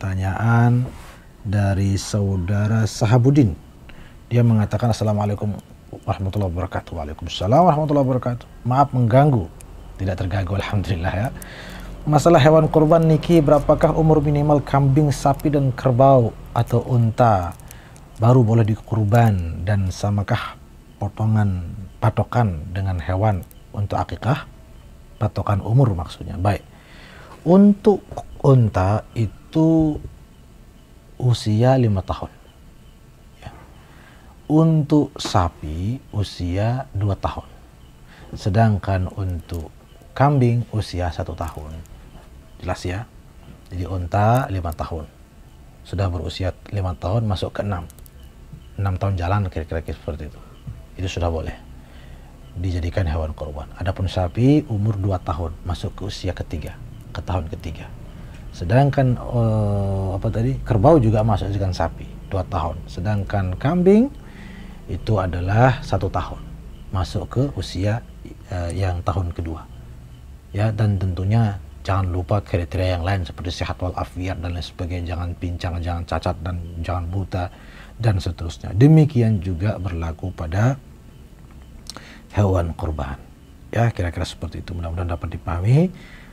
pertanyaan dari saudara Sahabudin. Dia mengatakan Assalamualaikum warahmatullahi wabarakatuh. Waalaikumsalam warahmatullahi wabarakatuh. Maaf mengganggu. Tidak terganggu alhamdulillah ya. Masalah hewan kurban Niki, berapakah umur minimal kambing, sapi dan kerbau atau unta baru boleh dikurban dan samakah potongan patokan dengan hewan untuk akikah? Patokan umur maksudnya. Baik. Untuk unta itu itu usia lima tahun. Ya. Untuk sapi usia dua tahun. Sedangkan untuk kambing usia satu tahun. Jelas ya? Jadi unta lima tahun. Sudah berusia lima tahun masuk ke enam. Enam tahun jalan kira-kira seperti itu. Itu sudah boleh dijadikan hewan korban. Adapun sapi umur dua tahun masuk ke usia ketiga, ke tahun ketiga. Sedangkan uh, apa tadi kerbau juga masuk dengan sapi dua tahun. Sedangkan kambing itu adalah satu tahun masuk ke usia uh, yang tahun kedua. Ya dan tentunya jangan lupa kriteria yang lain seperti sehat walafiat dan lain sebagainya. Jangan pincang, jangan cacat dan jangan buta dan seterusnya. Demikian juga berlaku pada hewan kurban. Ya kira-kira seperti itu. Mudah-mudahan dapat dipahami.